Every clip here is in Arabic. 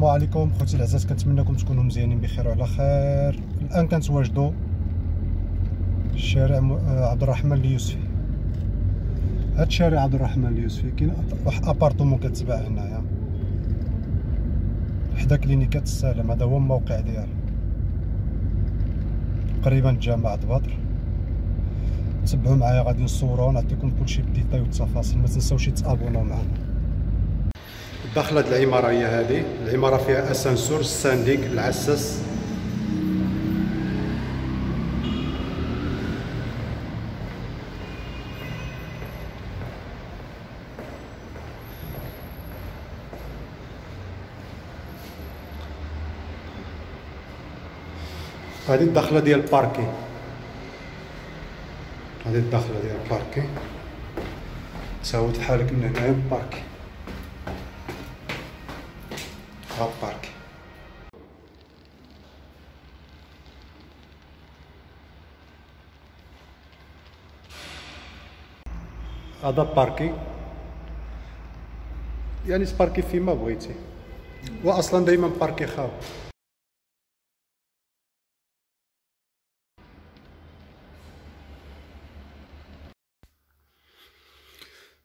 السلام عليكم خوتي العزاز كنتمنىكم تكونوا مزيانين بخير وعلى خير الان كنتواجدوا شارع آه، عبد الرحمن اليوسفي هاد شارع عبد الرحمن اليوسفي كاين واحد ابارتمون كتباع هنايا حدا كلينيكات السلام هذا هو الموقع ديالو تقريبا جامع بدر تبعوا معايا غادي نصوروا نعطيكم كلشي بالديتاي والتفاصيل ما تنساوش تابوناو معنا داخله العماره هي هذه العماره فيها اسانسور السانديك العساس هذه الدخله ديال الباركي هذه الدخله ديال الباركي تساوت حالك من هنا الباركي هوب بارك هذا باركي يعني تباركي فيما بغيتي واصلا دائما باركي خاوي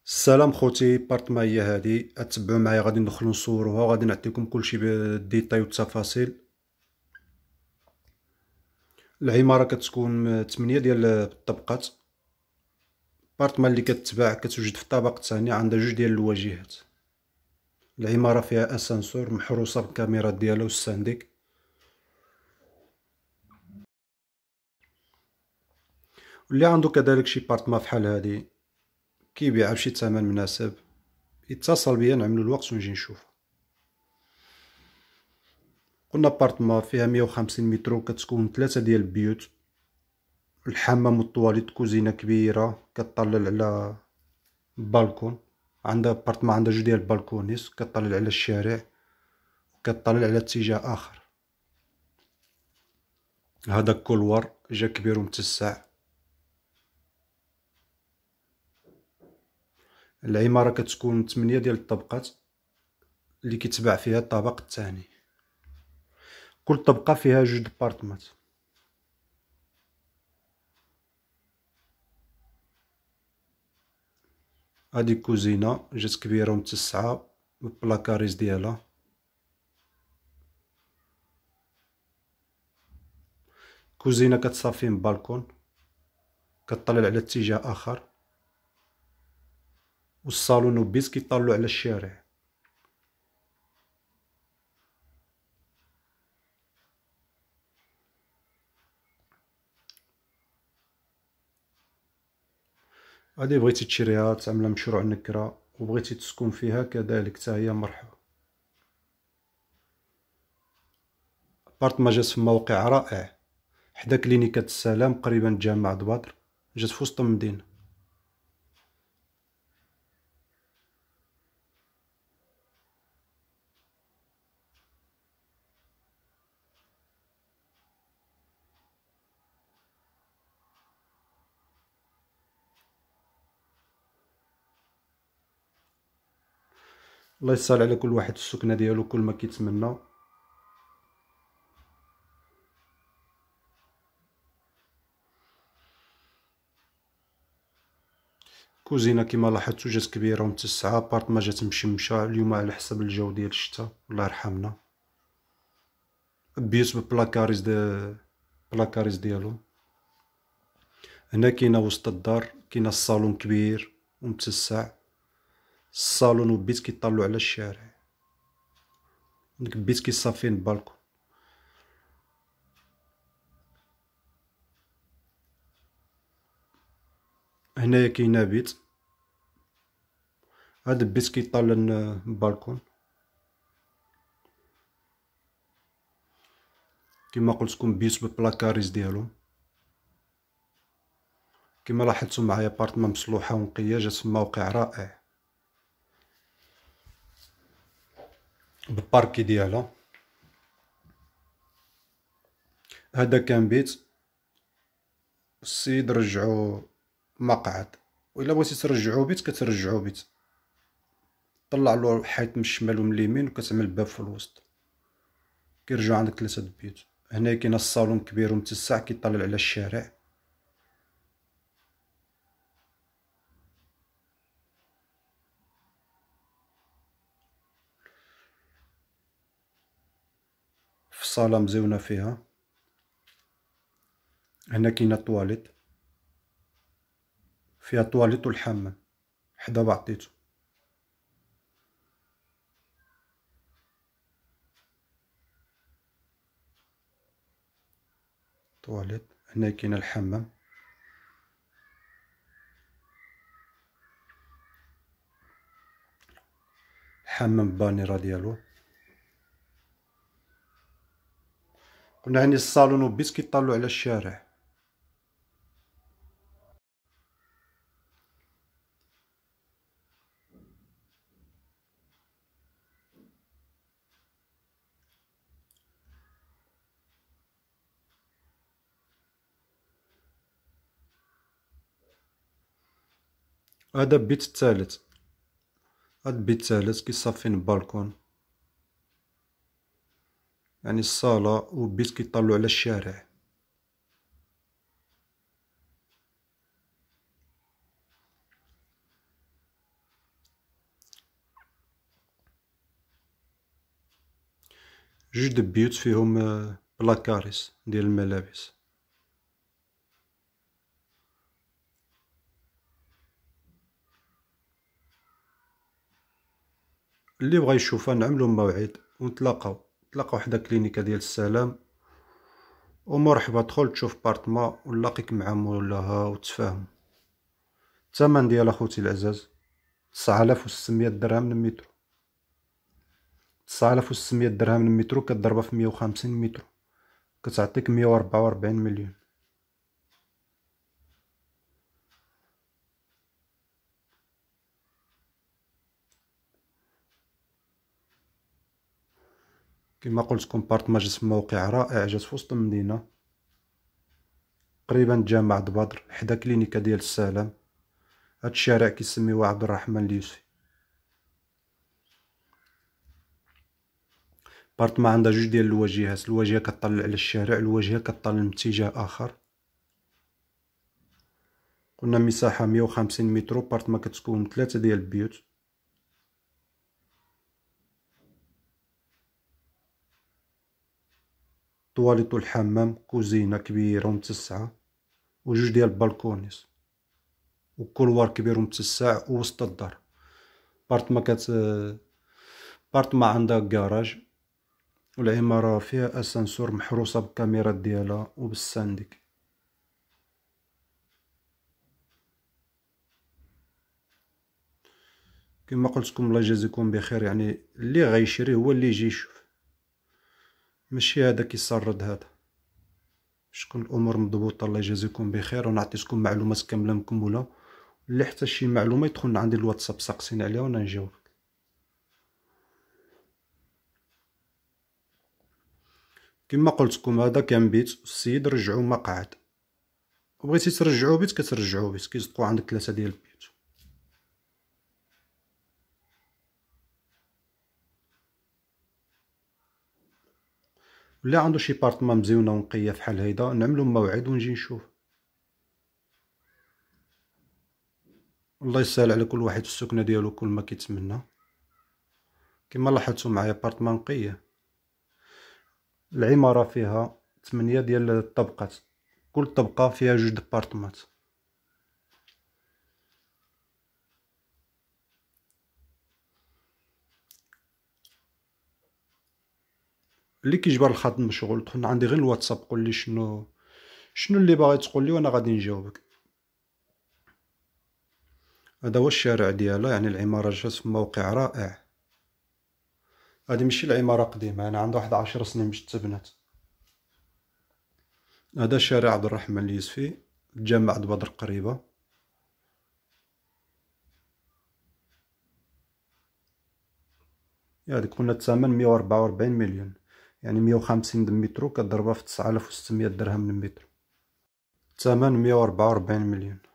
السلام خوتي بارت هي هادي اتبعوا معايا غادي ندخلو نصوروها وغادي نعطيكم كلشي بالديتاي والتفاصيل العمارة كتكون 8 ديال الطبقات بارت ما اللي كتباع كتوجد في الطابق الثاني عندها جوج ديال الواجهات العمارة فيها اسانسور محروسة بالكاميرا ديالها والسانديك واللي عنده كذلك شي بارت ما فحال هادي كيبيعها بشي ثمن مناسب يتصل بيا نعملو الوقت ونجي نشوف قلنا بارتما فيها مية وخمسين مترو كتكون ثلاثة ديال البيوت الحمام والطواليت كوزينه كبيره كطلل على البالكون عندها بارتما عندها جوج ديال البالكونيس كطلل على الشارع كطلل على اتجاه اخر هذا كولوار جا كبير ومتسع العمارة كتكون من 8 ديال الطبقات اللي كيتباع فيها الطبق الثاني كل طبقة فيها جوج ديبارتمات هادي كوزينة جات كبيرة ومتسعة بالبلاكاريز ديالها كوزينة كتصافي من بالكون كطلع على اتجاه آخر والصالون وبيس كيطلعوا على الشارع هادي بغيتي تشريها تعملها مشروع نكره وبغيتي تسكن فيها كذلك حتى هي مرحبا بارت ما جات في موقع رائع حدا كلينيكات السلام قريبا جامع دبادر جات في وسط المدينه الله يسهل على كل واحد السكنه ديالو كل ما كيتمنى كوزينه كما لاحظتوا جات كبيره ومتسعه بارط ما جات مشمشه اليوم على حسب الجو ديال الشتاء الله يرحمنا بيوت ببلاكاريز دي بلاكاريز ديالو هنا كاينه وسط الدار كاينه الصالون كبير ومتسع الصالون وبيت كيطلوا على الشارع ديك البيت كيصفين بالكو هنايا كاينه بيت هاد البيت كيطل البالكون كما قلت لكم بيت بالبلاكاريز ديالهم كما لاحظتوا معايا بارتمان مصلوحه ونقيه جات في موقع رائع بالباركي ديالها هذا كان بيت السيد رجعو مقعد وإلا بغيتي ترجعو بيت كترجعو بيت طلع له حيط من الشمال ومن اليمين وكتعمل باب في الوسط كيرجعو عندك ثلاثة بيوت هنا كاين الصالون كبير ومتسع كيطلع على الشارع الصالة مزيونة فيها هنا كاينة الطواليت فيها الطواليت والحمام حدا بعطيتو طواليت هنا كاين الحمام الحمام بانيرا ديالو كنا هاني الصالون وبيس كيطلعوا على الشارع هذا بيت الثالث هذا البيت الثالث كيصفي البالكون يعني الصالة وبيس كيطلعوا على الشارع جوج بيوت فيهم آه، بلاكاريس ديال الملابس اللي بغا يشوفها نعملو موعد ونتلاقاو تلقى واحد كلينيكا ديال السلام ومرحبا دخل تشوف بارتما ونلاقيك مع مولاها وتفاهم الثمن ديال اخوتي العزاز 9600 درهم للمترو 9600 درهم للمترو كتضربها في 150 متر كتعطيك 144 مليون كما قلت لكم بارتماج موقع رائع جات في وسط المدينه قريبا جامع بدر حدا كلينيكا ديال السلام هاد الشارع كيسميوه عبد الرحمن اليوسفي بارتما عندها جوج ديال الواجهات الواجهه كطل على الشارع الواجهه كطل لاتجاه اخر قلنا مساحه 150 متر بارتما كتكون ثلاثه ديال البيوت طواليط الحمام كوزينه كبيره ومتسعه وجوج ديال البالكونيس كولوار كبير ومتسع ووسط الدار بارت ما كت بارت ما عندها كراج والعمارة فيها أسانسور محروسة بالكاميرات ديالها وبالسانديك كما قلت لكم الله يجازيكم بخير يعني اللي غيشري هو اللي يجي يشوف ماشي هذا كيسرد هذا شكون الامور مضبوطه الله يجازيكم بخير ونعطيكم معلومات كامله مكمله اللي حتى شي معلومه يدخل عندي الواتساب سقسين عليها وانا نجاوبك كما قلتكم هذا كان بيت السيد رجعو مقعد بغيتي ترجعو بيت كترجعو بيت كيصدقوا عندك ثلاثه ديال البيوت ولا عنده شي بارطمان مزيونه ونقيه فحال هيدا نعملو موعد ونجي نشوف الله يسهل على كل واحد في السكنه ديالو كل ما كيتمنى كما لاحظتوا معايا بارطمان نقيه العماره فيها 8 ديال الطبقات كل طبقه فيها جوج ديبارطمات اللي كيجبر الخادم مشغول دخل عندي غير الواتساب قول لي شنو شنو اللي باغي تقول لي وانا غادي نجاوبك هذا هو الشارع ديالها يعني العماره جات في موقع رائع هذه ماشي العماره قديمه انا عندها واحد عشر سنين باش تبنات هذا شارع عبد الرحمن اليوسفي جامع عبد بدر قريبه يا كنا الثمن 144 مليون يعني 150 دمترو كضربها في 9600 درهم للمترو الثمن 144 مليون